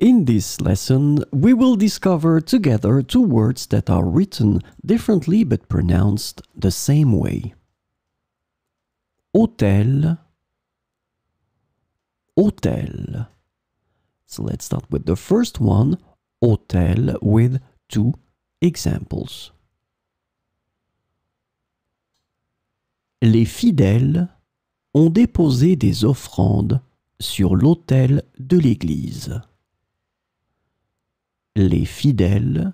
In this lesson, we will discover together two words that are written differently but pronounced the same way. Hotel, hotel. So let's start with the first one, hotel, with two examples. Les fidèles ont déposé des offrandes sur l'autel de l'église. les fidèles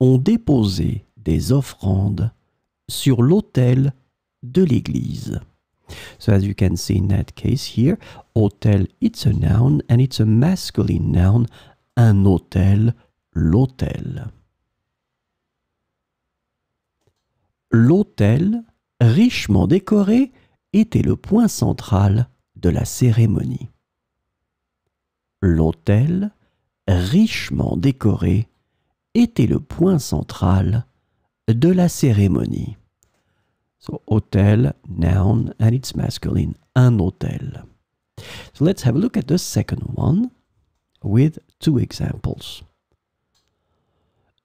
ont déposé des offrandes sur l'autel de l'église. So as you can see in that case here, autel it's a noun and it's a masculine noun, un autel, l'autel. L'autel, richement décoré, était le point central de la cérémonie. L'autel richement décoré, était le point central de la cérémonie. So, noun, and it's masculine, un hôtel. So, let's have a look at the second one with two examples.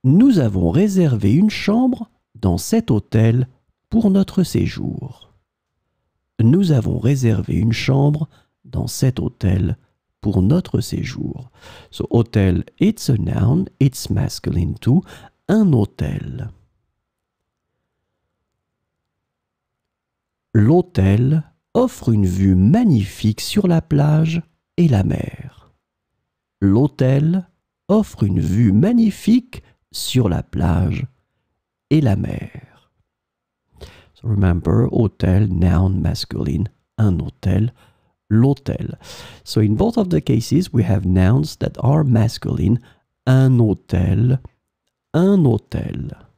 Nous avons réservé une chambre dans cet hôtel pour notre séjour. Nous avons réservé une chambre dans cet hôtel pour notre séjour. So, hôtel, it's a noun, it's masculine too, un hôtel. L'hôtel offre une vue magnifique sur la plage et la mer. L'hôtel offre une vue magnifique sur la plage et la mer. remember, hôtel, noun masculine, un hôtel, l'hôtel. So in both of the cases, we have nouns that are masculine. Un hôtel, un hôtel.